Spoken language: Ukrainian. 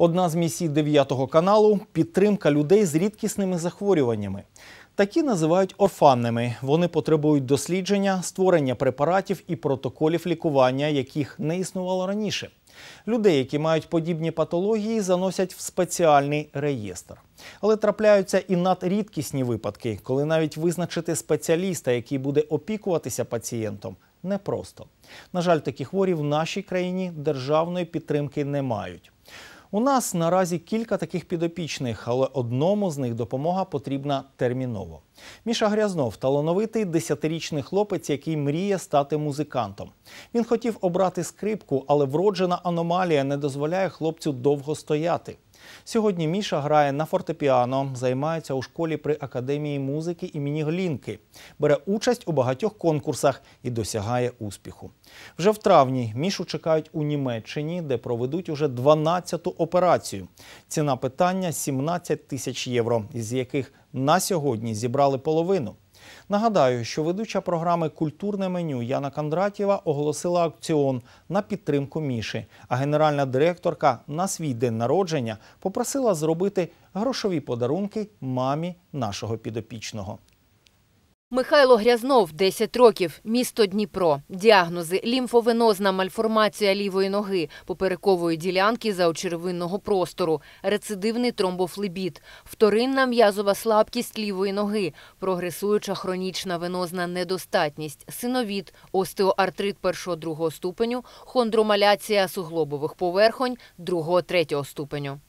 Одна з місій 9 каналу підтримка людей з рідкісними захворюваннями. Такі називають орфанними. Вони потребують дослідження, створення препаратів і протоколів лікування, яких не існувало раніше. Людей, які мають подібні патології, заносять в спеціальний реєстр. Але трапляються і надрідкісні випадки, коли навіть визначити спеціаліста, який буде опікуватися пацієнтом, непросто. На жаль, такі хворі в нашій країні державної підтримки не мають. У нас наразі кілька таких підопічних, але одному з них допомога потрібна терміново. Міша Грязнов талановитий десятирічний хлопець, який мріє стати музикантом. Він хотів обрати скрипку, але вроджена аномалія не дозволяє хлопцю довго стояти. Сьогодні Міша грає на фортепіано, займається у школі при академії музики імені Глінки, бере участь у багатьох конкурсах і досягає успіху. Вже в травні мішу чекають у Німеччині, де проведуть уже 12-ту операцію. Ціна питання 17 тисяч євро, із яких на сьогодні зібрали половину. Нагадаю, що ведуча програми Культурне меню Яна Кондратєва оголосила акціон на підтримку Міші, а генеральна директорка на свій день народження попросила зробити грошові подарунки мамі нашого підопічного. Михайло Грязнов, 10 років, місто Дніпро. Діагнози лімфовенозна мальформація лівої ноги, поперекової ділянки заочеревинного простору, рецидивний тромбофлебіт, вторинна м'язова слабкість лівої ноги, прогресуюча хронічна венозна недостатність, синовіт, остеоартрит 1-2 ступеню, хондромаляція суглобових поверхонь 2-3 ступеню.